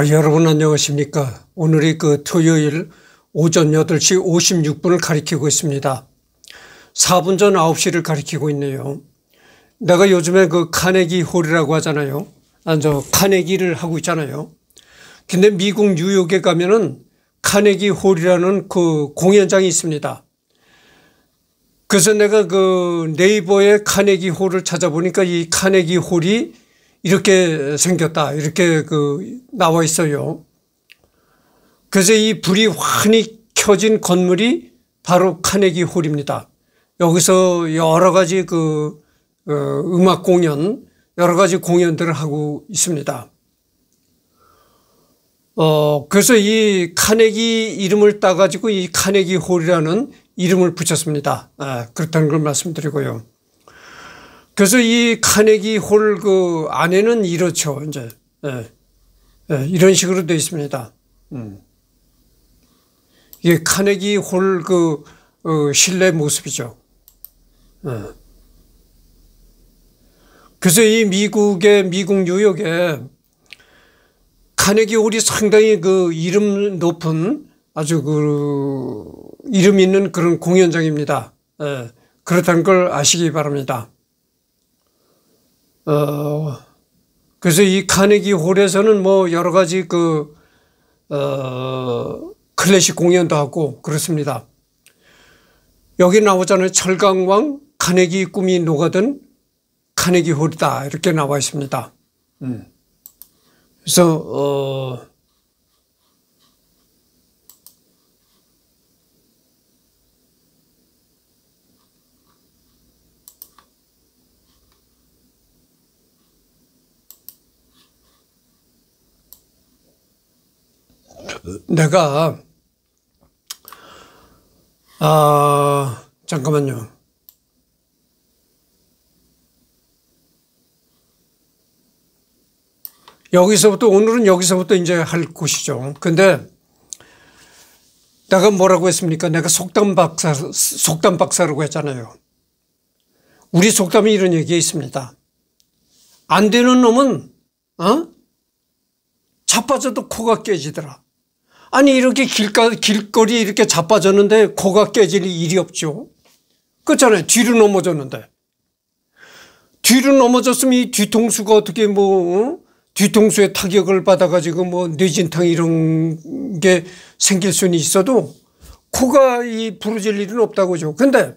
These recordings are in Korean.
아, 여러분 안녕하십니까. 오늘이 그 토요일 오전 8시 56분을 가리키고 있습니다. 4분 전 9시를 가리키고 있네요. 내가 요즘에 그 카네기 홀이라고 하잖아요. 안저 카네기를 하고 있잖아요. 근데 미국 뉴욕에 가면은 카네기 홀이라는 그 공연장이 있습니다. 그래서 내가 그 네이버에 카네기 홀을 찾아보니까 이 카네기 홀이 이렇게 생겼다 이렇게 그 나와 있어요. 그래서 이 불이 환히 켜진 건물이 바로 카네기 홀입니다. 여기서 여러 가지 그 어, 음악 공연 여러 가지 공연들을 하고 있습니다. 어 그래서 이 카네기 이름을 따가지고 이 카네기 홀이라는 이름을 붙였습니다. 아, 그렇다는 걸 말씀드리고요. 그래서 이 카네기 홀 그 안에는 이렇죠. 이제 예. 예, 이런 식으로 되어 있습니다. 음. 이게 카네기 홀그 어, 실내 모습이죠. 예. 그래서 이 미국의 미국 뉴욕에 카네기 홀이 상당히 그 이름 높은 아주 그 이름 있는 그런 공연장입니다. 예. 그렇다는 걸 아시기 바랍니다. 어, 그래서 이 카네기 홀에서는 뭐 여러 가지 그, 어, 클래식 공연도 하고 그렇습니다. 여기 나오잖아요. 철강왕 카네기 꿈이 녹아든 카네기 홀이다. 이렇게 나와 있습니다. 음. 그래서, 어, 내가 아 잠깐만요. 여기서부터 오늘은 여기서부터 이제 할 곳이죠. 근데 내가 뭐라고 했습니까? 내가 속담 박사 속담 박사라고 했잖아요. 우리 속담이 이런 얘기 있습니다. 안 되는 놈은 어? 자빠져도 코가 깨지더라. 아니 이렇게 길가, 길거리 에 이렇게 자빠졌는데 코가 깨질 일이 없죠. 그렇잖아요. 뒤로 넘어졌는데. 뒤로 넘어졌으면 이 뒤통수가 어떻게 뭐 어? 뒤통수에 타격을 받아가지고 뭐 뇌진탕 이런 게 생길 수는 있어도 코가 이 부러질 일은 없다고죠. 근데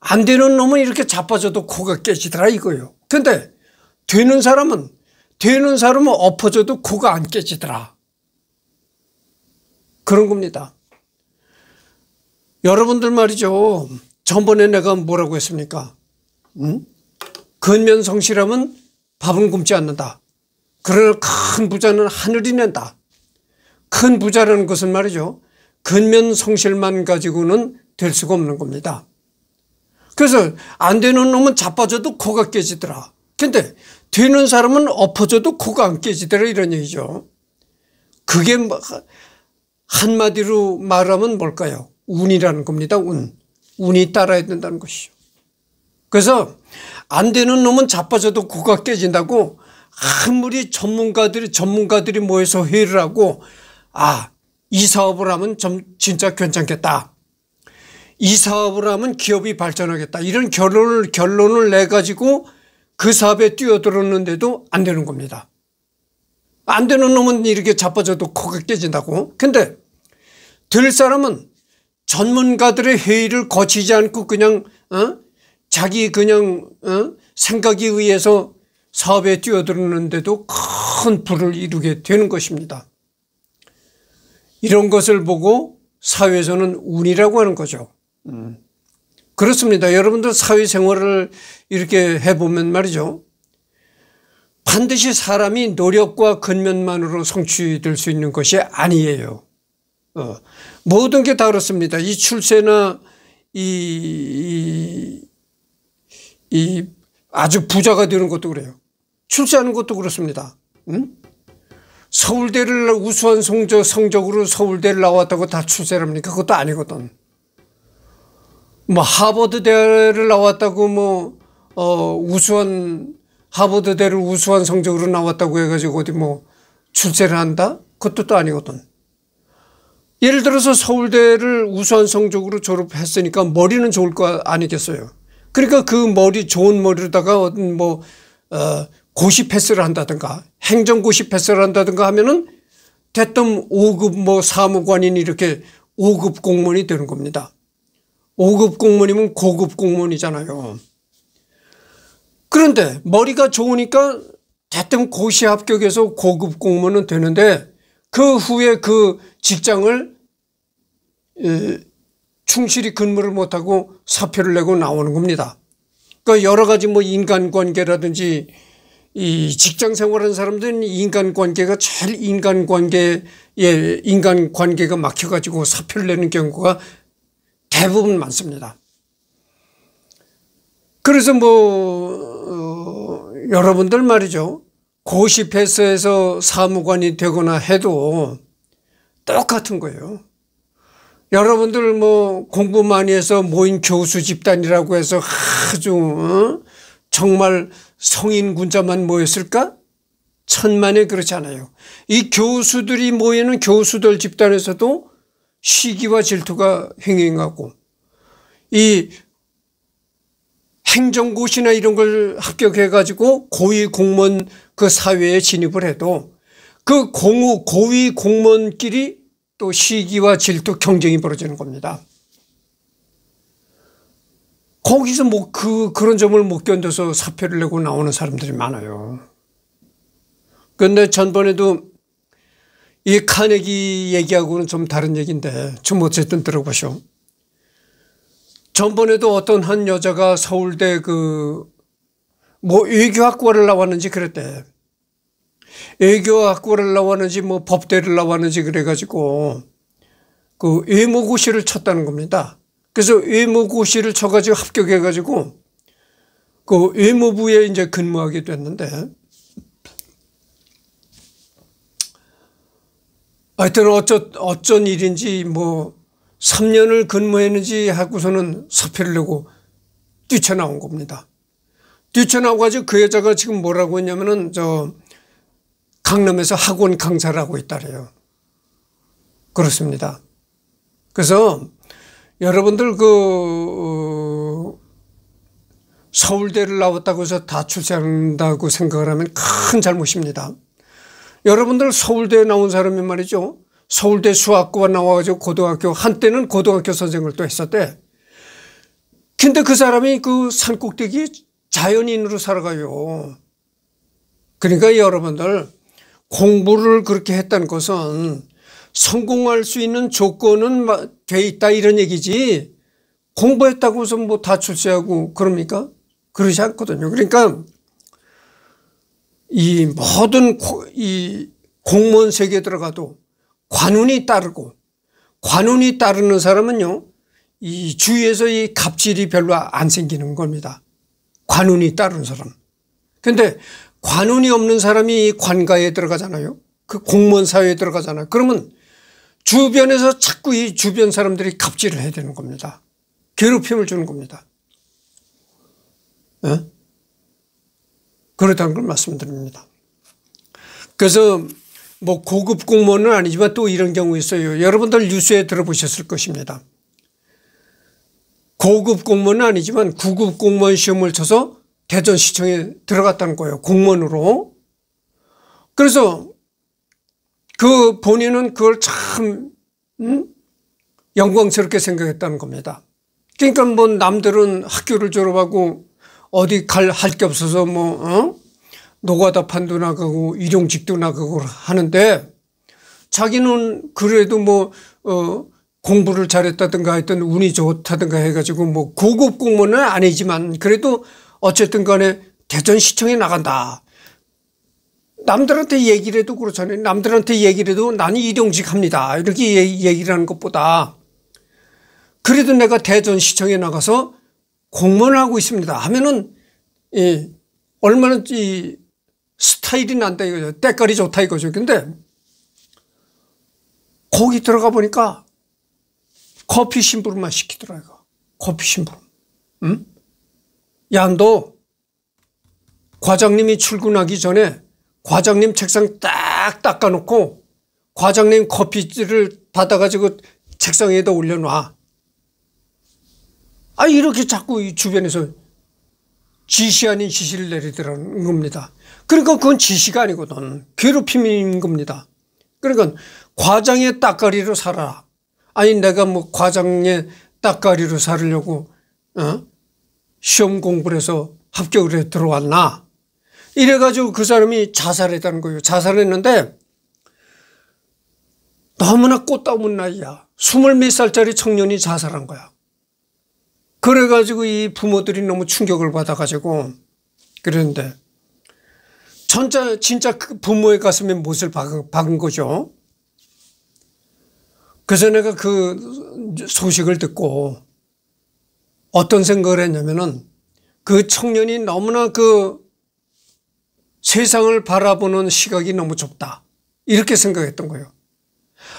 안 되는 놈은 이렇게 자빠져도 코가 깨지더라 이거예요. 근데 되는 사람은 되는 사람은 엎어져도 코가 안 깨지더라. 그런 겁니다. 여러분들 말이죠. 전번에 내가 뭐라고 했습니까? 응? 근면 성실함은 밥은 굶지 않는다. 그러나 큰 부자는 하늘이 낸다. 큰 부자라는 것은 말이죠. 근면 성실만 가지고는 될 수가 없는 겁니다. 그래서 안 되는 놈은 자빠져도 코가 깨지더라. 근데 되는 사람은 엎어져도 코가 안 깨지더라 이런 얘기죠. 그게 뭐 한마디로 말하면 뭘까요? 운이라는 겁니다. 운. 운이 따라야 된다는 것이죠. 그래서 안 되는 놈은 자빠져도 고가 깨진다고 아무리 전문가들이 전문가들이 모여서 회의를 하고 아이 사업을 하면 좀 진짜 괜찮겠다. 이 사업을 하면 기업이 발전하겠다. 이런 결론을 결론을 내 가지고 그 사업에 뛰어들었는데도 안 되는 겁니다. 안 되는 놈은 이렇게 자빠져도 코가 깨진다고 근데 들 사람은 전문가들의 회의를 거치지 않고 그냥 어? 자기 그냥 어? 생각에 의해서 사업에 뛰어들었는데도 큰부을 이루게 되는 것입니다. 이런 것을 보고 사회에서는 운이라고 하는 거죠. 음. 그렇습니다. 여러분들 사회생활을 이렇게 해보면 말이죠. 반드시 사람이 노력과 근면만으로 성취될 수 있는 것이 아니에요. 어, 모든 게 다 그렇습니다. 이 출세나 이, 이, 이, 아주 부자가 되는 것도 그래요. 출세하는 것도 그렇습니다. 응? 서울대를 우수한 성적, 성적으로 서울대를 나왔다고 다 출세랍니까? 그것도 아니거든. 뭐 하버드대를 나왔다고 뭐 어, 우수한 하버드대를 우수한 성적으로 나왔다고 해가지고 어디 뭐 출제를 한다? 그것도 또 아니거든. 예를 들어서 서울대를 우수한 성적으로 졸업했으니까 머리는 좋을 거 아니겠어요. 그러니까 그 머리 좋은 머리로다가 뭐 어, 고시 패스를 한다든가 행정고시 패스를 한다든가 하면은 대뜸 5급 뭐 사무관인 이렇게 5급 공무원이 되는 겁니다. 5급 공무원이면 고급 공무원이잖아요. 그런데 머리가 좋으니까 대뜸 고시 합격해서 고급 공무원은 되는데 그 후에 그 직장을 충실히 근무를 못하고 사표를 내고 나오는 겁니다. 그 여러 가지 뭐 인간관계라든지 이 직장 생활하는 사람들은 인간관계가 제 인간관계에 인간관계가 막혀가지고 사표를 내는 경우가 대부분 많습니다. 그래서 뭐 어, 여러분들 말이죠. 고시패스에서 사무관이 되거나 해도 똑같은 거예요. 여러분들 뭐 공부 많이 해서 모인 교수 집단이라고 해서 아주 어? 정말 성인군자만 모였을까? 천만에 그렇지 않아요. 이 교수들이 모이는 교수들 집단에서도 시기와 질투가 횡행하고이 행정고시나 이런 걸 합격해가지고 고위 공무원 그 사회에 진입을 해도 그 공우 고위 공무원끼리 또 시기와 질투 경쟁이 벌어지는 겁니다. 거기서 뭐 그 그런 점을 못 견뎌서 사표를 내고 나오는 사람들이 많아요. 그런데 전번에도 이 카네기 얘기하고는 좀 다른 얘기인데 좀 어쨌든 들어보시오. 전번에도 어떤 한 여자가 서울대 그 뭐 외교학과를 나왔는지 그랬대. 외교학과를 나왔는지 뭐 법대를 나왔는지 그래가지고 그외무고시를 쳤다는 겁니다. 그래서 외무고시를 쳐가지고 합격해가지고 그 외무부에 이제 근무하게 됐는데 하여튼 어쩌 어쩐 일인지 뭐 3년을 근무했는지 하고서는 사표를 내고 뛰쳐나온 겁니다. 뛰쳐나와 가지고 그 여자가 지금 뭐라고 했냐면은 저 강남에서 학원 강사를 하고 있다래요. 그렇습니다. 그래서 여러분들 그 어, 서울대를 나왔다고 해서 다 출세한다고 생각을 하면 큰 잘못입니다. 여러분들 서울대에 나온 사람이 말이죠. 서울대 수학과 나와가지고 고등학교 한때는 고등학교 선생을 또 했었대. 근데 그 사람이 그 산꼭대기 자연인으로 살아가요. 그러니까 여러분들 공부를 그렇게 했다는 것은 성공할 수 있는 조건은 돼 있다 이런 얘기지 공부했다고 해서 뭐 다 출세하고 그럽니까? 그러지 않거든요. 그러니까 이 모든 이 공무원 세계에 들어가도 관운이 따르고 관운이 따르는 사람은요 이 주위에서 이 갑질이 별로 안 생기는 겁니다. 관운이 따른 사람. 근데 관운이 없는 사람이 관가에 들어가잖아요. 그 공무원 사회에 들어가잖아요. 그러면 주변에서 자꾸 이 주변 사람들이 갑질을 해야 되는 겁니다. 괴롭힘을 주는 겁니다. 예? 그렇다는 걸 말씀드립니다. 그래서 뭐 고급 공무원은 아니지만 또 이런 경우 있어요. 여러분들 뉴스에 들어보셨을 것입니다. 고급 공무원은 아니지만 구급 공무원 시험을 쳐서 대전시청에 들어갔다는 거예요. 공무원으로. 그래서 그 본인은 그걸 참 음? 영광스럽게 생각했다는 겁니다. 그러니까 뭐 남들은 학교를 졸업하고 어디 갈 할 게 없어서 뭐 어? 노가다판도 나가고 일용직도 나가고 하는데 자기는 그래도 뭐어 공부를 잘했다든가 하여튼 운이 좋다든가 해가지고 뭐 고급 공무원은 아니지만 그래도 어쨌든 간에 대전시청에 나간다. 남들한테 얘기를 해도 그렇잖아요. 남들한테 얘기를 해도 나는 일용직 합니다. 이렇게 얘기를 하는 것보다 그래도 내가 대전시청에 나가서 공무원하고 있습니다 하면은 이 얼마나 이 스타일이 난다 이거죠. 때깔이 좋다 이거죠. 근데 거기 들어가 보니까 커피 심부름만 시키더라고. 커피 심부름. 응? 야, 너 과장님이 출근하기 전에 과장님 책상 딱 닦아놓고 과장님 커피를 받아가지고 책상에다 올려놔. 아, 이렇게 자꾸 주변에서 지시 아닌 지시를 내리더라는 겁니다. 그러니까 그건 지시가 아니고는 괴롭힘인 겁니다. 그러니까 과장의 따까리로 살아. 아니 내가 뭐 과장의 따까리로 살려고 어? 시험 공부를 해서 합격을 해 들어왔나. 이래가지고 그 사람이 자살했다는 거예요. 자살했는데 너무나 꽃다운 나이야. 스물 몇 살짜리 청년이 자살한 거야. 그래가지고 이 부모들이 너무 충격을 받아가지고 그랬는데 진짜 진짜 그 부모의 가슴에 못을 박은 거죠. 그래서 내가 그 소식을 듣고 어떤 생각을 했냐면은 그 청년이 너무나 그 세상을 바라보는 시각이 너무 좁다. 이렇게 생각했던 거예요.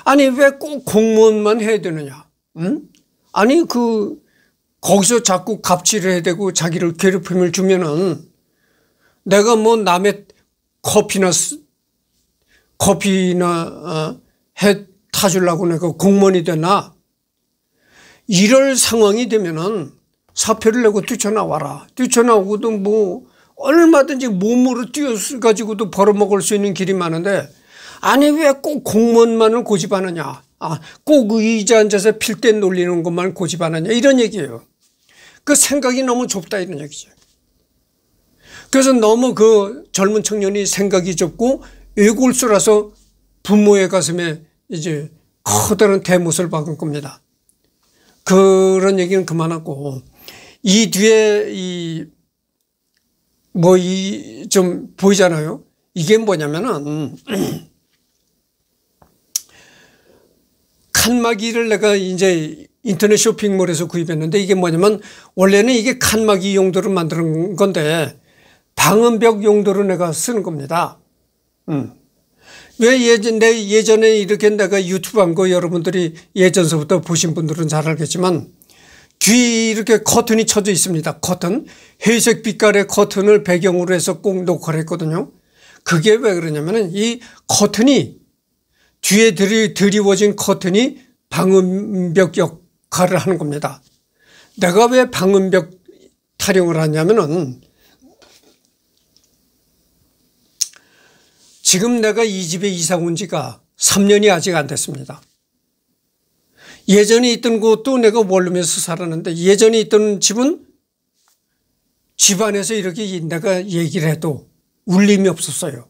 아니 왜 꼭 공무원만 해야 되느냐? 응? 아니 그 거기서 자꾸 갑질을 해야 되고 자기를 괴롭힘을 주면은 내가 뭐 남의 커피나 커피나 어, 해 타주려고 내가 공무원이 되나 이럴 상황이 되면은 사표를 내고 뛰쳐나와라 뛰쳐나오고도 뭐 얼마든지 몸으로 뛰어가지고도 벌어먹을 수 있는 길이 많은데 아니 왜 꼭 공무원만을 고집하느냐 아, 꼭 의자 앉아서 필때 놀리는 것만 고집하느냐 이런 얘기예요. 그 생각이 너무 좁다 이런 얘기죠. 그래서 너무 그 젊은 청년이 생각이 좁고 외골수라서 부모의 가슴에 이제 커다란 대못을 박은 겁니다. 그런 얘기는 그만하고 이 뒤에 이 뭐 이 좀 보이잖아요. 이게 뭐냐면은 칸막이를 내가 이제 인터넷 쇼핑몰에서 구입했는데 이게 뭐냐면 원래는 이게 칸막이 용도로 만드는 건데 방음벽 용도로 내가 쓰는 겁니다. 음. 왜 예전, 내 예전에 이렇게 내가 유튜브 한 거 여러분들이 예전서부터 보신 분들은 잘 알겠지만 뒤 이렇게 커튼이 쳐져 있습니다. 커튼. 회색 빛깔의 커튼을 배경으로 해서 꼭 녹화를 했거든요. 그게 왜그러냐면이 커튼이 뒤에 드리워진 커튼이 방음벽 역 역를 하는 겁니다. 내가 왜 방음벽 타령을 하냐면은 지금 내가 이 집에 이사 온 지가 3년이 아직 안 됐습니다. 예전에 있던 곳도 내가 원룸에서 살았는데 예전에 있던 집은 집안에서 이렇게 내가 얘기를 해도 울림이 없었어요.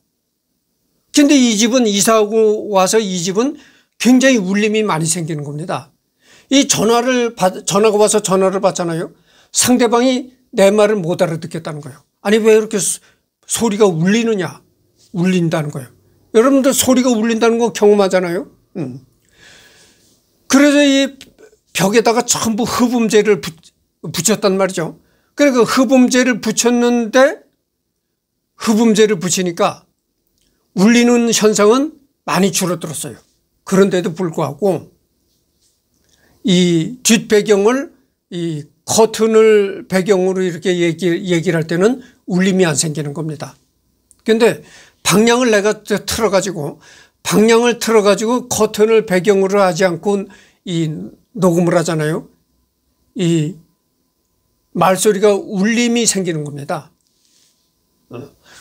근데 이 집은 이사하고 와서 이 집은 굉장히 울림이 많이 생기는 겁니다. 이 전화를 받, 전화가 와서 전화를 받잖아요. 상대방이 내 말을 못 알아듣겠다는 거예요. 아니 왜 이렇게 소, 소리가 울리느냐. 울린다는 거예요. 여러분들 소리가 울린다는 거 경험하잖아요. 음. 그래서 이 벽에다가 전부 흡음제를 부, 붙였단 말이죠. 그러니까 흡음제를 붙였는데 흡음제를 붙이니까 울리는 현상은 많이 줄어들었어요. 그런데도 불구하고 이 뒷배경을 이 커튼을 배경으로 이렇게 얘기, 얘기를 할 때는 울림이 안 생기는 겁니다. 그런데 방향을 내가 틀어가지고 방향을 틀어가지고 커튼을 배경으로 하지 않고 이 녹음을 하잖아요. 이 말소리가 울림이 생기는 겁니다.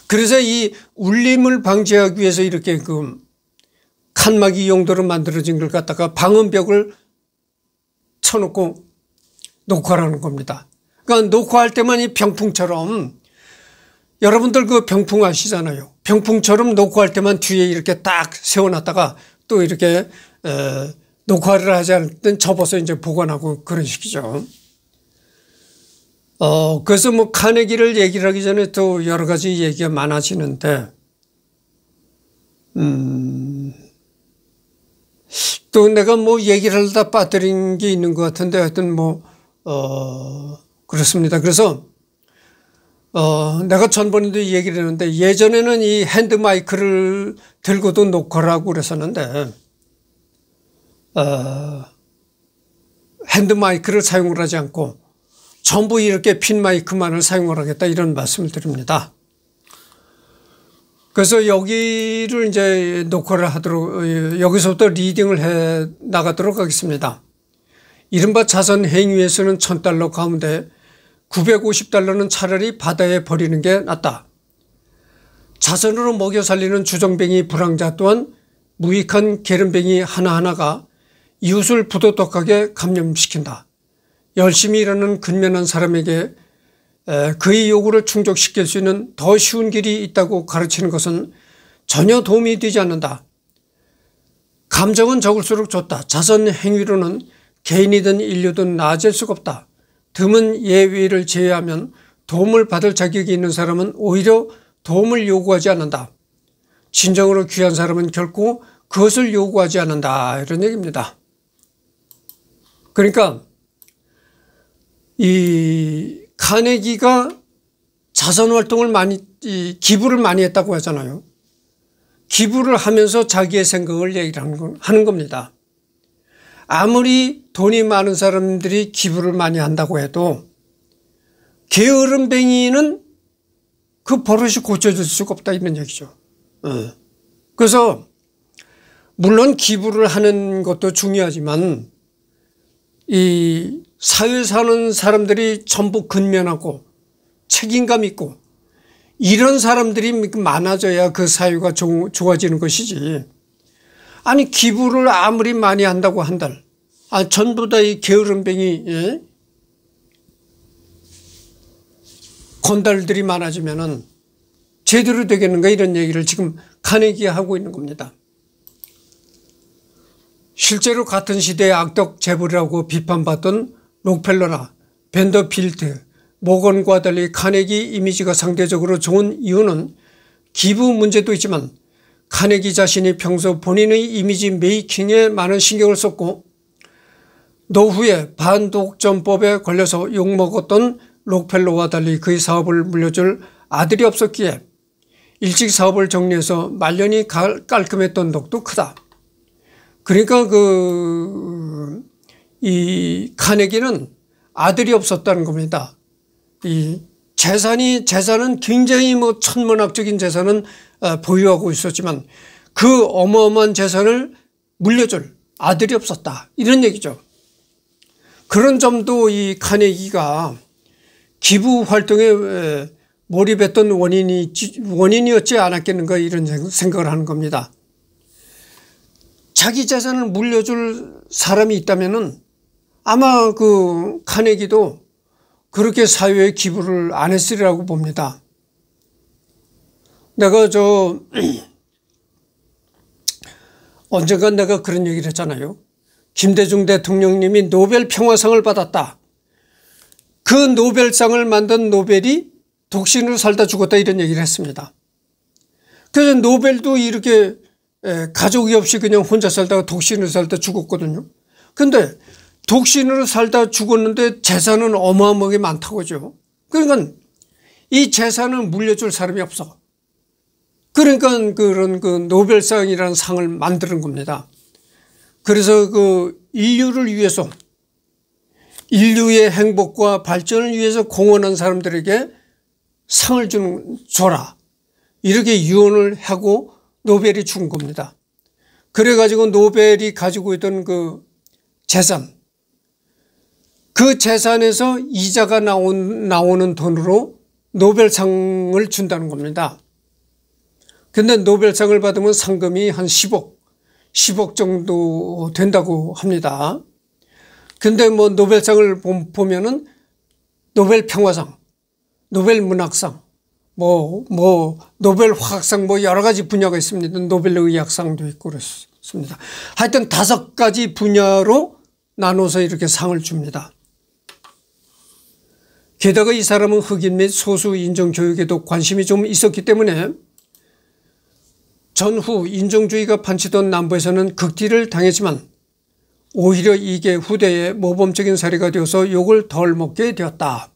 그래서 이 울림을 방지하기 위해서 이렇게 그 칸막이 용도로 만들어진 걸 갖다가 방음벽을 쳐놓고 녹화라는 겁니다. 그러니까 녹화할 때만 이 병풍처럼 여러분들 그 병풍 아시잖아요. 병풍처럼 녹화할 때만 뒤에 이렇게 딱 세워놨다가 또 이렇게 에, 녹화를 하지 않을 땐 접어서 이제 보관하고 그런 식이죠. 어, 그래서 뭐 카네기를 얘기를 하기 전에 또 여러 가지 얘기가 많아지는데, 음, 또 내가 뭐 얘기를 다 빠뜨린 게 있는 것 같은데 하여튼 뭐, 어, 그렇습니다. 그래서, 어, 내가 전번에도 얘기를 했는데 예전에는 이 핸드마이크를 들고도 녹화라고 그랬었는데, 어, 핸드마이크를 사용을 하지 않고 전부 이렇게 핀 마이크만을 사용을 하겠다 이런 말씀을 드립니다. 그래서 여기를 이제 녹화를 하도록 어, 예, 여기서부터 리딩을 해 나가도록 하겠습니다. 이른바 자선 행위에서는 천달러 가운데 950달러는 차라리 바다에 버리는 게 낫다. 자선으로 먹여 살리는 주정뱅이 불황자 또한 무익한 게름뱅이 하나하나가 이웃을 부도덕하게 감염시킨다. 열심히 일하는 근면한 사람에게 그의 요구를 충족시킬 수 있는 더 쉬운 길이 있다고 가르치는 것은 전혀 도움이 되지 않는다. 감정은 적을수록 좋다. 자선 행위로는 개인이든 인류든 나아질 수가 없다. 드문 예외를 제외하면 도움을 받을 자격이 있는 사람은 오히려 도움을 요구하지 않는다. 진정으로 귀한 사람은 결코 그것을 요구하지 않는다. 이런 얘기입니다. 그러니까 이 카네기가 자선활동을 많이 기부를 많이 했다고 하잖아요. 기부를 하면서 자기의 생각을 얘기를 하는 겁니다. 아무리 돈이 많은 사람들이 기부를 많이 한다고 해도 게으름뱅이는 그 버릇이 고쳐질 수가 없다 이런 얘기죠. 예. 그래서 물론 기부를 하는 것도 중요하지만 이 사회 사는 사람들이 전부 근면하고 책임감 있고 이런 사람들이 많아져야 그 사유가 좋아지는 것이지 아니 기부를 아무리 많이 한다고 한들 아, 전부 다 이 게으름뱅이 예? 건달들이 많아지면 은 제대로 되겠는가 이런 얘기를 지금 카네기하고 있는 겁니다. 실제로 같은 시대의 악덕 재벌이라고 비판받던 록펠러나 벤더필트, 모건과 달리 카네기 이미지가 상대적으로 좋은 이유는 기부 문제도 있지만 카네기 자신이 평소 본인의 이미지 메이킹에 많은 신경을 썼고 노후에 반독점법에 걸려서 욕먹었던 록펠러와 달리 그의 사업을 물려줄 아들이 없었기에 일찍 사업을 정리해서 말년이 깔끔했던 덕도 크다. 그러니까 그이 카네기는 아들이 없었다는 겁니다. 이 재산이 재산은 굉장히 뭐 천문학적인 재산은 어, 보유하고 있었지만 그 어마어마한 재산을 물려줄 아들이 없었다 이런 얘기죠. 그런 점도 이 카네기가 기부 활동에 몰입했던 원인이 원인이었지 않았겠는가 이런 생각을 하는 겁니다. 자기 재산을 물려줄 사람이 있다면은 아마 그 카네기도 그렇게 사회에 기부를 안 했으리라고 봅니다. 내가 저 언젠간 내가 그런 얘기를 했잖아요. 김대중 대통령님이 노벨 평화상을 받았다. 그 노벨상을 만든 노벨이 독신으로 살다 죽었다 이런 얘기를 했습니다. 그래서 노벨도 이렇게 가족이 없이 그냥 혼자 살다가 독신으로 살다 죽었거든요. 근데 독신으로 살다 죽었는데 재산은 어마어마하게 많다고죠. 그러니까 이 재산을 물려줄 사람이 없어. 그러니까 그런 그 노벨상이라는 상을 만드는 겁니다. 그래서 그 인류를 위해서 인류의 행복과 발전을 위해서 공헌한 사람들에게 상을 주는 줘라 이렇게 유언을 하고 노벨이 준 겁니다. 그래가지고 노벨이 가지고 있던 그 재산 그 재산에서 이자가 나온, 나오는 돈으로 노벨상을 준다는 겁니다. 근데 노벨상을 받으면 상금이 한 10억, 10억 정도 된다고 합니다. 근데 뭐 노벨상을 보면은 노벨 평화상, 노벨 문학상, 뭐, 뭐, 노벨 화학상 뭐 여러 가지 분야가 있습니다. 노벨 의학상도 있고 그렇습니다. 하여튼 다섯 가지 분야로 나눠서 이렇게 상을 줍니다. 게다가 이 사람은 흑인 및 소수 인종 교육에도 관심이 좀 있었기 때문에 전후 인종주의가 판치던 남부에서는 극딜을 당했지만 오히려 이게 후대에 모범적인 사례가 되어서 욕을 덜 먹게 되었다.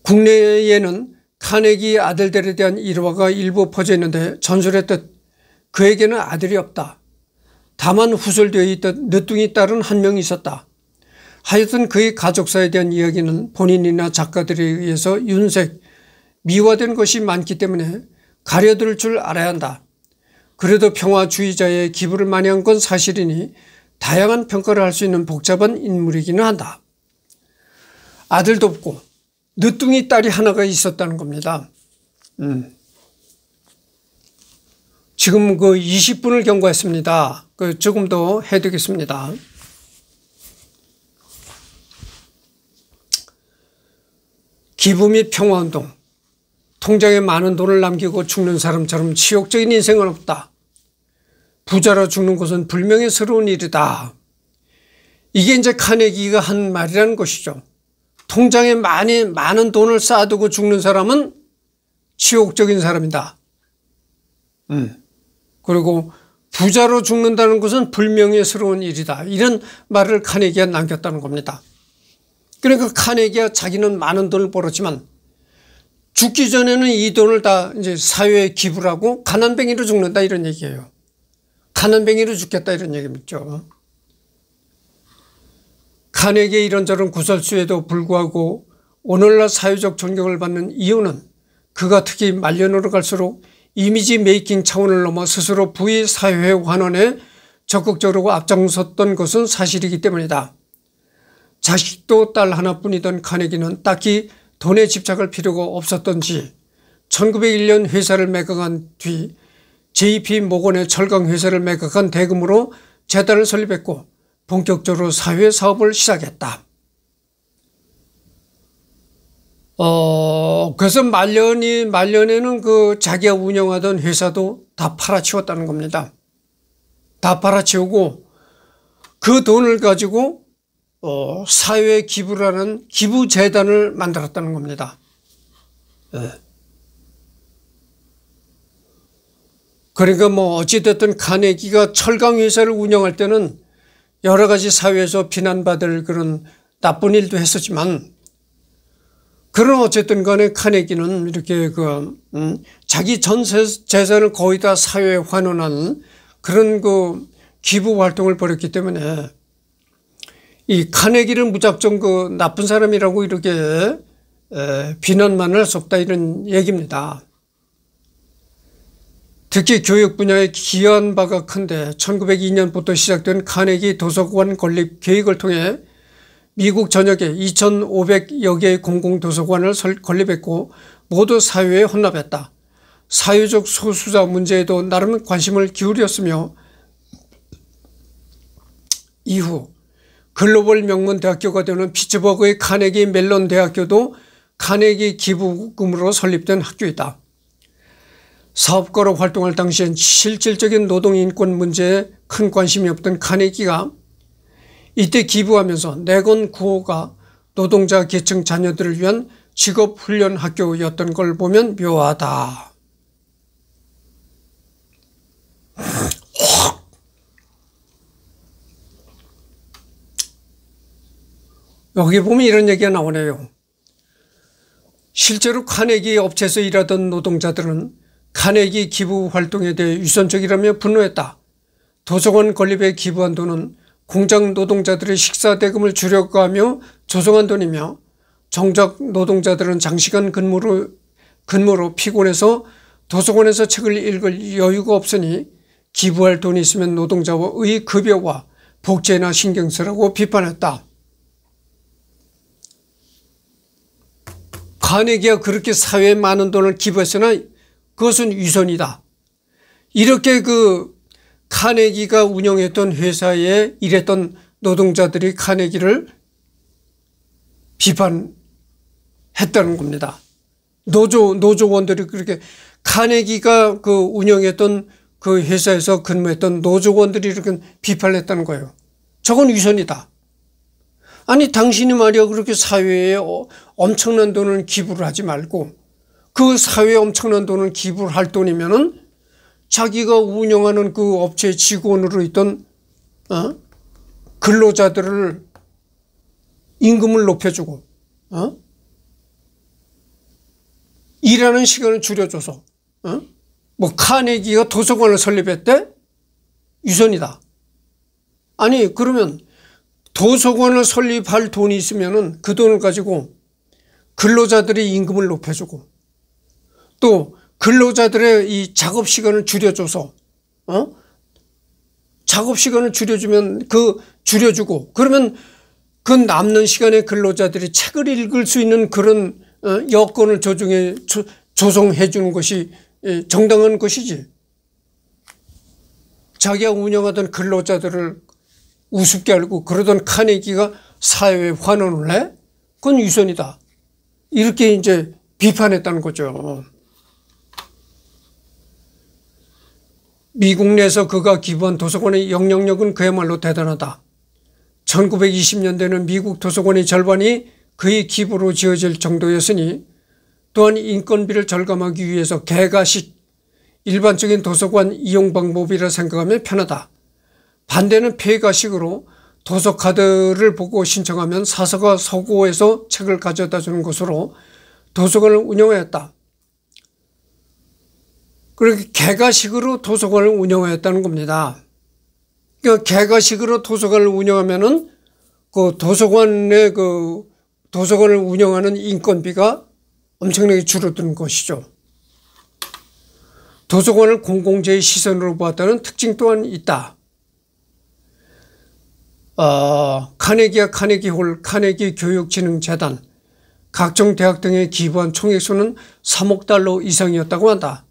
국내에는 카네기 아들들에 대한 일화가 일부 퍼져 있는데 전설의 뜻 그에게는 아들이 없다. 다만 후설되어 있던 늦둥이 딸은 한 명 있었다. 하여튼 그의 가족사에 대한 이야기는 본인이나 작가들에 의해서 윤색 미화된 것이 많기 때문에 가려들 줄 알아야 한다. 그래도 평화주의자의 기부를 많이 한 건 사실이니 다양한 평가를 할 수 있는 복잡한 인물이기는 한다. 아들 도없고 늦둥이 딸이 하나가 있었다는 겁니다. 음. 지금 그 20분을 경과했습니다. 그 조금 더 해드리겠습니다. 기부 및 평화운동 통장에 많은 돈을 남기고 죽는 사람처럼 치욕적인 인생은 없다. 부자로 죽는 것은 불명예스러운 일이다. 이게 이제 카네기가 한 말이라는 것이죠. 통장에 많이 많은 돈을 쌓아두고 죽는 사람은 치욕적인 사람이다. 음. 그리고 부자로 죽는다는 것은 불명예스러운 일이다. 이런 말을 카네기가 남겼다는 겁니다. 그러니까 카네기가 자기는 많은 돈을 벌었지만 죽기 전에는 이 돈을 다 이제 사회에 기부를 하고 가난뱅이로 죽는다 이런 얘기예요. 가난뱅이로 죽겠다 이런 얘기입니다 카네기의 이런저런 구설수에도 불구하고 오늘날 사회적 존경을 받는 이유는 그가 특히 말년으로 갈수록 이미지 메이킹 차원을 넘어 스스로 부의 사회 환원에 적극적으로 앞장섰던 것은 사실이기 때문이다. 자식도 딸 하나뿐이던 카네기는 딱히 돈에 집착할 필요가 없었던지 1901년 회사를 매각한 뒤 JP 모건의 철강회사를 매각한 대금으로 재단을 설립했고 본격적으로 사회사업을 시작했다. 어, 그래서 말년이, 말년에는 그 자기가 운영하던 회사도 다 팔아치웠다는 겁니다. 다 팔아치우고 그 돈을 가지고 어, 사회 기부라는 기부 재단을 만들었다는 겁니다. 예. 그러니까 뭐 어찌됐든 가네기가 철강회사를 운영할 때는 여러 가지 사회에서 비난받을 그런 나쁜 일도 했었지만 그런 어쨌든 간에 카네기는 이렇게 그 음, 자기 전 재산을 거의 다 사회에 환원하 그런 그 기부 활동을 벌였기 때문에 이 카네기를 무작정 그 나쁜 사람이라고 이렇게 비난만 을수다 이런 얘기입니다. 특히 교육 분야에 기여한 바가 큰데 1902년부터 시작된 카네기 도서관 건립 계획을 통해 미국 전역에 2,500여 개의 공공도서관을 건립했고 모두 사회에 혼납했다. 사회적 소수자 문제에도 나름 관심을 기울였으며 이후 글로벌 명문 대학교가 되는 피츠버그의 카네기 멜론 대학교도 카네기 기부금으로 설립된 학교이다. 사업가로 활동할 당시엔 실질적인 노동인권 문제에 큰 관심이 없던 카네기가 이때 기부하면서 내건 구호가 노동자 계층 자녀들을 위한 직업훈련 학교였던 걸 보면 묘하다. 여기 보면 이런 얘기가 나오네요. 실제로 카네기 업체에서 일하던 노동자들은 카네기 기부 활동에 대해 유선적이라며 분노했다. 도서관 건립에 기부한 돈은 공장 노동자들의 식사 대금을 주려고 하며 조성한 돈이며 정작 노동자들은 장시간 근무로, 근무로 피곤해서 도서관에서 책을 읽을 여유가 없으니 기부할 돈이 있으면 노동자의 급여와 복제나 신경 쓰라고 비판했다. 가네기가 그렇게 사회에 많은 돈을 기부했으나 그것은 위선이다. 이렇게 그 카네기가 운영했던 회사에 일했던 노동자들이 카네기를 비판했다는 겁니다. 노조, 노조원들이 그렇게 카네기가 그 운영했던 그 회사에서 근무했던 노조원들이 이렇게 비판했다는 거예요. 저건 위선이다. 아니 당신이 말이야 그렇게 사회에 어, 엄청난 돈을 기부를 하지 말고 그 사회에 엄청난 돈을 기부를 할 돈이면은 자기가 운영하는 그 업체 직원으로 있던 어? 근로자들을 임금을 높여주고 어? 일하는 시간을 줄여줘서 어? 뭐 카네기가 도서관을 설립했대? 유전이다. 아니 그러면 도서관을 설립할 돈이 있으면 그 돈을 가지고 근로자들의 임금을 높여주고 또 근로자들의 이 작업 시간을 줄여줘서 어? 작업 시간을 줄여주면 그 줄여주고 그러면 그 남는 시간에 근로자들이 책을 읽을 수 있는 그런 어, 여건을 조정해 조성해 주는 것이 예, 정당한 것이지 자기가 운영하던 근로자들을 우습게 알고 그러던 카네기가 사회에 환원을 해? 그건 유선이다 이렇게 이제 비판했다는 거죠. 미국 내에서 그가 기부한 도서관의 영향력은 그야말로 대단하다. 1920년대는 미국 도서관의 절반이 그의 기부로 지어질 정도였으니 또한 인건비를 절감하기 위해서 개가식 일반적인 도서관 이용 방법이라 생각하면 편하다. 반대는 폐가식으로 도서카드를 보고 신청하면 사서가 서고에서 책을 가져다 주는 것으로 도서관을 운영하였다. 그렇게 그러니까 개가식으로 도서관을 운영하였다는 겁니다. 그러니까 개가식으로 도서관을 운영하면은 그 도서관의 그 도서관을 운영하는 인건비가 엄청나게 줄어드는 것이죠. 도서관을 공공재의 시선으로 보았다는 특징 또한 있다. 어, 카네기와 카네기홀, 카네기 교육진흥재단, 각종 대학 등에 기부한 총액수는 3억 달러 이상이었다고 한다.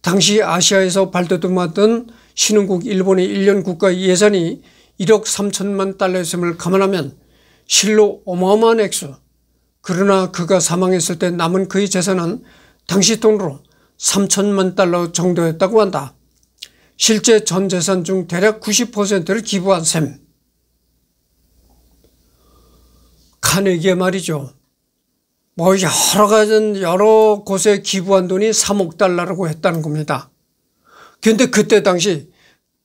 당시 아시아에서 발돋움하던 신흥국 일본의 1년 국가 예산이 1억 3천만 달러였음을 감안하면 실로 어마어마한 액수. 그러나 그가 사망했을 때 남은 그의 재산은 당시 돈으로 3천만 달러 정도였다고 한다. 실제 전 재산 중 대략 90%를 기부한 셈. 칸에게 말이죠. 뭐 여러 가지 여러 곳에 기부한 돈이 3억 달러라고 했다는 겁니다. 그런데 그때 당시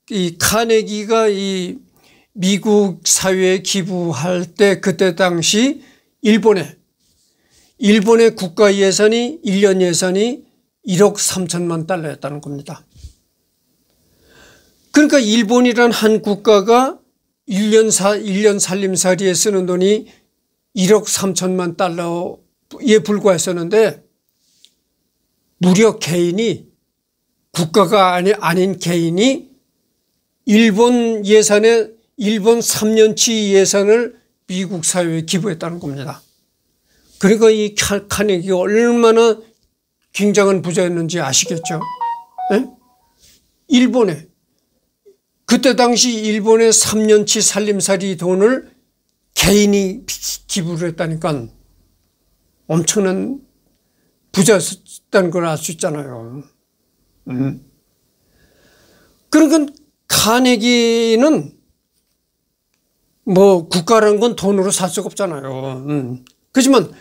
이 카네기가 이 미국 사회에 기부할 때 그때 당시 일본에 일본의 국가 예산이 1년 예산이 1억 3천만 달러였다는 겁니다. 그러니까 일본이란 한 국가가 1년, 사, 1년 살림살이에 쓰는 돈이 1억 3천만 달러에 불과했었는데 무려 개인이 국가가 아니, 아닌 개인이 일본 예산에 일본 3년치 예산을 미국 사회에 기부했다는 겁니다. 그러니까 이카네기 얼마나 굉장한 부자였는지 아시겠죠? 네? 일본에 그때 당시 일본의 3년치 살림살이 돈을 개인이 기부를 했다니까 엄청난 부자였다는걸 알 수 있잖아요. 음. 그러니까 카네기는 뭐 국가라는 건 돈으로 살 수가 없잖아요. 음. 그렇지만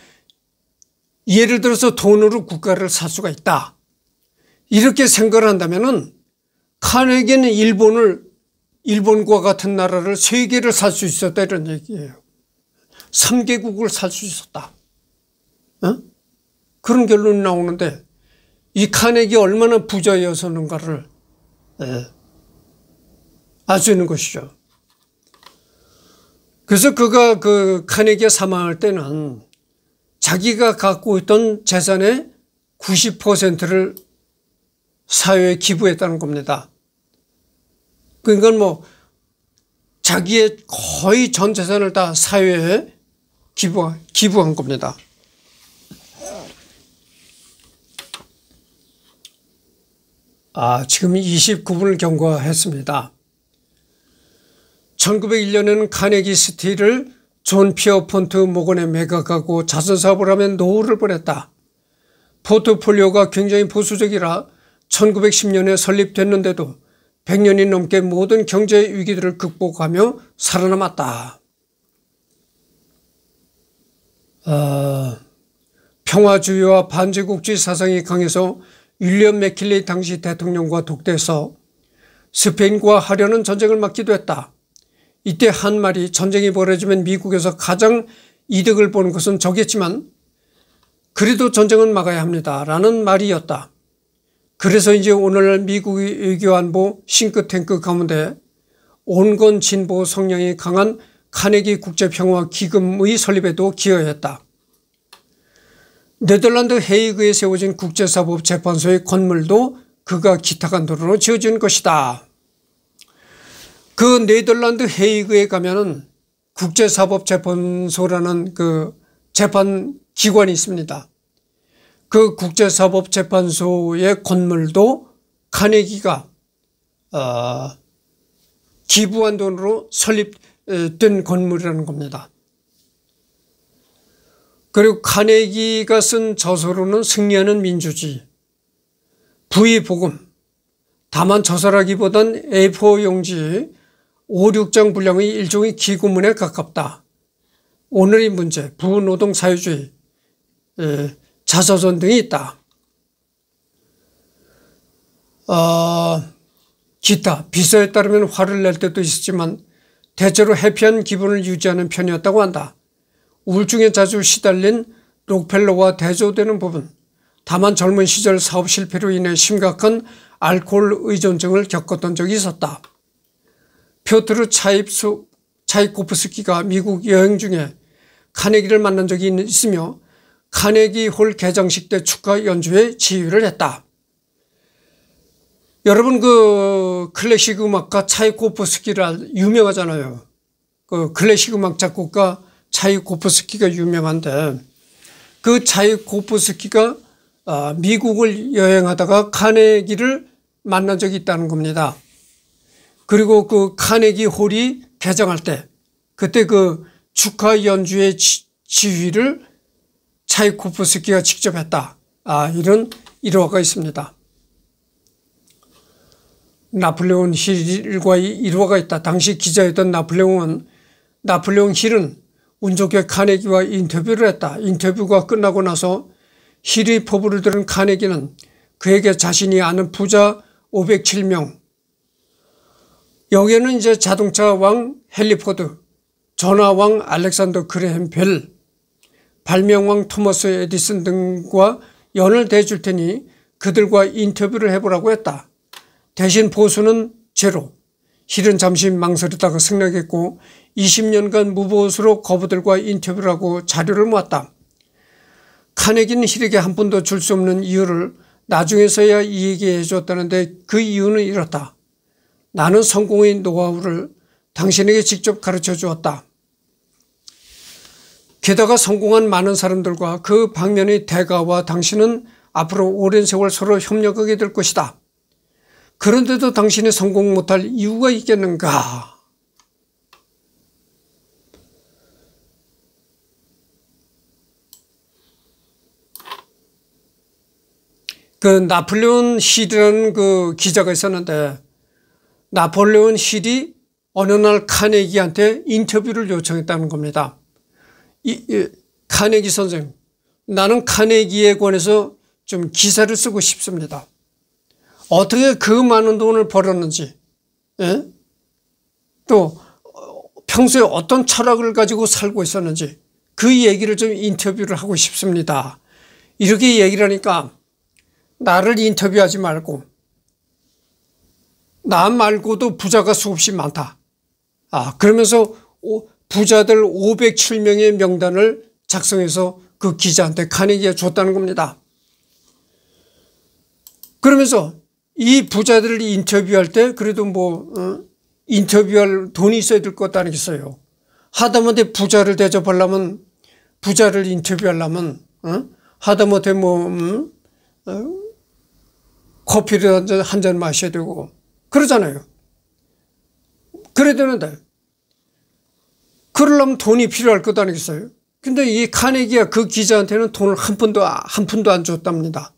예를 들어서 돈으로 국가를 살 수가 있다. 이렇게 생각을 한다면은 카네기는 일본을 일본과 같은 나라를 세계를 살 수 있었다 이런 얘기예요. 3개국을 살 수 있었다. 어? 그런 결론이 나오는데 이 칸에게 얼마나 부자였었는가를 예, 알수 있는 것이죠. 그래서 그가 그 칸에게 사망할 때는 자기가 갖고 있던 재산의 90%를 사회에 기부했다는 겁니다. 그러니까 뭐 자기의 거의 전 재산을 다 사회에 기부, 기부한 겁니다. 아, 지금 29분을 경과했습니다. 1901년에는 카네기 스틸을 존 피어폰트 모건에 매각하고 자선사업을 하면 노후를 보냈다. 포트폴리오가 굉장히 보수적이라 1910년에 설립됐는데도 100년이 넘게 모든 경제 위기들을 극복하며 살아남았다. 어, 평화주의와 반제국주의 사상이 강해서 윌리엄 맥킬리 당시 대통령과 독대해서 스페인과 하려는 전쟁을 막기도 했다. 이때 한 말이 전쟁이 벌어지면 미국에서 가장 이득을 보는 것은 적겠지만 그래도 전쟁은 막아야 합니다. 라는 말이었다. 그래서 이제 오늘날 미국의 외교안보 싱크탱크 가운데 온건 진보 성향이 강한 카네기 국제평화 기금의 설립에도 기여했다. 네덜란드 헤이그에 세워진 국제사법재판소의 건물도 그가 기탁한 도로로 지어진 것이다. 그 네덜란드 헤이그에 가면은 국제사법재판소라는 그 재판기관이 있습니다. 그 국제사법재판소의 건물도 카네기가 어, 기부한 돈으로 설립 된 건물이라는 겁니다. 그리고 카네기가 쓴 저서로는 승리하는 민주주의, 부의 복음, 다만 저서라기보단 A4 용지 5, 6장 분량의 일종의 기구문에 가깝다. 오늘의 문제, 부노동 사회주의, 자서전 등이 있다. 어, 기타, 비서에 따르면 화를 낼 때도 있었지만 대체로 해피한 기분을 유지하는 편이었다고 한다. 우울증에 자주 시달린 록펠러와 대조되는 부분 다만 젊은 시절 사업 실패로 인해 심각한 알코올 의존증을 겪었던 적이 있었다. 표트르 차입수, 차이코프스키가 미국 여행 중에 카네기를 만난 적이 있으며 카네기 홀 개장식 때 축하 연주에 지휘를 했다. 여러분 그 클래식 음악가 차이코프스키를 유명하잖아요. 그 클래식 음악 작곡가 차이코프스키가 유명한데 그 차이코프스키가 아, 미국을 여행하다가 카네기를 만난 적이 있다는 겁니다. 그리고 그 카네기 홀이 개장할 때 그때 그 축하 연주의 지, 휘를 차이코프스키가 직접 했다. 아, 이런 일화가 있습니다. 나폴레온 힐과 일화가 있다. 당시 기자였던 나폴레옹은 나폴레온 힐은 운 좋게 카네기와 인터뷰를 했다. 인터뷰가 끝나고 나서 힐의 포부를 들은 카네기는 그에게 자신이 아는 부자 507명 여기에는 이제 자동차 왕 헨리포드, 전화 왕 알렉산더 그레햄 벨, 발명왕 토머스 에디슨 등과 연을 대줄 테니 그들과 인터뷰를 해보라고 했다. 대신 보수는 제로 실은 잠시 망설이다가 승낙했고 20년간 무보수로 거부들과 인터뷰를 하고 자료를 모았다. 카네기는 힐에게 한 푼도 줄 수 없는 이유를 나중에서야 얘기해 줬다는데 그 이유는 이렇다. 나는 성공의 노하우를 당신에게 직접 가르쳐 주었다. 게다가 성공한 많은 사람들과 그 방면의 대가와 당신은 앞으로 오랜 세월 서로 협력하게 될 것이다. 그런데도 당신이 성공 못할 이유가 있겠는가? 그 나폴레온 힐이라는 그 기자가 있었는데 나폴레온 힐이 어느 날 카네기한테 인터뷰를 요청했다는 겁니다. 이, 이, 카네기 선생님, 나는 카네기에 관해서 좀 기사를 쓰고 싶습니다. 어떻게 그 많은 돈을 벌었는지 예? 또 평소에 어떤 철학을 가지고 살고 있었는지 그 얘기를 좀 인터뷰를 하고 싶습니다. 이렇게 얘기를 하니까 나를 인터뷰하지 말고 나 말고도 부자가 수없이 많다. 아 그러면서 부자들 507명의 명단을 작성해서 그 기자한테 카네기에 줬다는 겁니다. 그러면서 이 부자들을 인터뷰할 때 그래도 뭐 어? 인터뷰할 돈이 있어야 될 것 아니겠어요. 하다못해 부자를 대접하려면 부자를 인터뷰하려면 어? 하다못해 뭐 음? 어? 커피를 한잔 한잔 마셔야 되고 그러잖아요. 그래야 되는데 그러려면 돈이 필요할 것 아니겠어요. 근데 이 카네기가 그 기자한테는 돈을 한 푼도 한 푼도 안 줬답니다.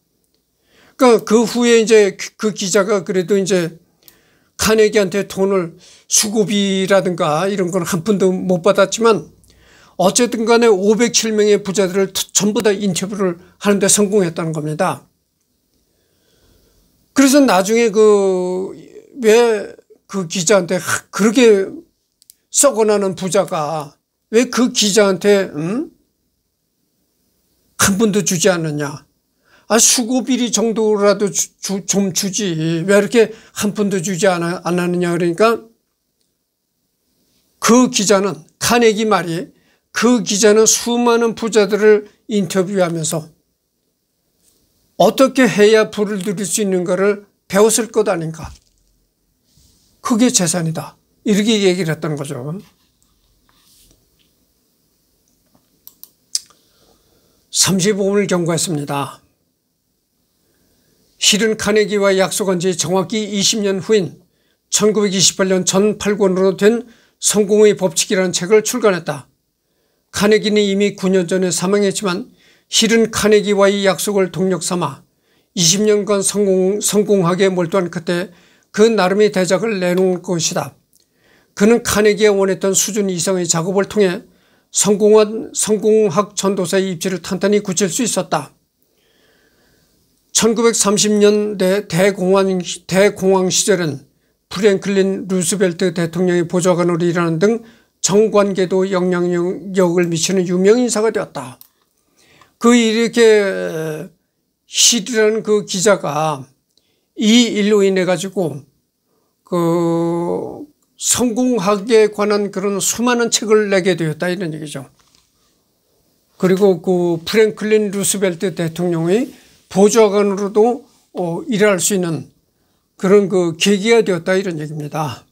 그러니까 그 후에 이제 그, 그 기자가 그래도 이제 카네기한테 돈을 수고비라든가 이런 건 한 푼도 못 받았지만 어쨌든 간에 507명의 부자들을 전부 다 인터뷰를 하는데 성공했다는 겁니다. 그래서 나중에 그 왜그 그 기자한테 그렇게 썩어나는 부자가 왜 그 기자한테 응? 음? 한푼도 주지 않느냐 아, 수고비리 정도라도 주, 주, 좀 주지. 왜 이렇게 한 푼도 주지 않아, 안 하느냐. 그러니까 그 기자는, 카네기 말이 그 기자는 수많은 부자들을 인터뷰하면서 어떻게 해야 불을 들일 수 있는가를 배웠을 것 아닌가. 그게 재산이다. 이렇게 얘기를 했던 거죠. 3 5분을 경고했습니다. 실은 카네기와 약속한 지 정확히 20년 후인 1928년 전 8권으로 된 성공의 법칙이라는 책을 출간했다. 카네기는 이미 9년 전에 사망했지만 실은 카네기와의 약속을 동력 삼아 20년간 성공, 성공하게 몰두한 그때 그 나름의 대작을 내놓을 것이다. 그는 카네기가 원했던 수준 이상의 작업을 통해 성공한 성공학 전도사의 입지를 탄탄히 굳힐 수 있었다. 1930년대 대공황, 대공황 시절은 프랭클린 루스벨트 대통령의 보좌관으로 일하는 등 정관계도 영향력을 미치는 유명인사가 되었다. 그 이렇게 실이라는 어, 그 기자가 이 일로 인해 가지고 그 성공학에 관한 그런 수많은 책을 내게 되었다 이런 얘기죠. 그리고 그 프랭클린 루스벨트 대통령의 보좌관으로도 어, 일할 수 있는 그런 그 계기가 되었다 이런 얘기입니다.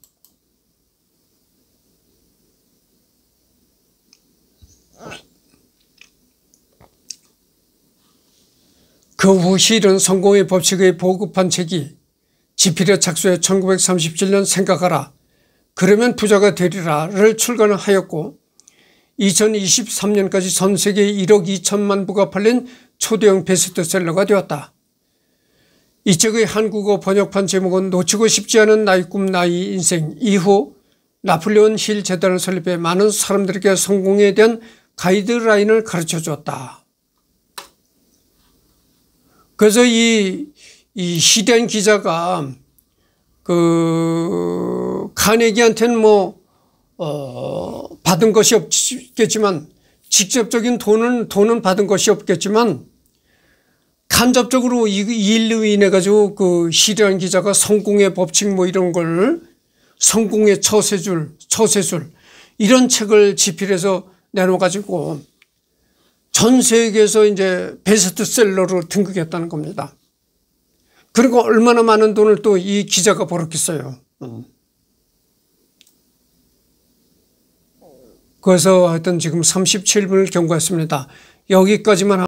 그 후 실은 성공의 법칙의 보급한 책이 지필에 착수해 1937년 생각하라 그러면 부자가 되리라를 출간하였고 2023년까지 전 세계 1억 2천만 부가 팔린 초대형 베스트셀러가 되었다. 이 책의 한국어 번역판 제목은 놓치고 싶지 않은 나의꿈나의 인생 이후 나폴레온 힐 재단을 설립해 많은 사람들에게 성공에 대한 가이드라인을 가르쳐 주었다. 그래서 이, 이 시대한 기자가 그 카네기한테는 뭐 어, 받은 것이 없겠지만 직접적인 돈은 돈은 받은 것이 없겠지만 간접적으로 이 일로 인해 가지고 그 시리안 기자가 성공의 법칙 뭐 이런 걸 성공의 처세줄 처세술 이런 책을 집필해서 내놓아가지고 전 세계에서 이제 베스트셀러로 등극했다는 겁니다. 그리고 얼마나 많은 돈을 또 이 기자가 벌었겠어요. 음. 그래서 하여튼 지금 37분을 경과했습니다. 여기까지만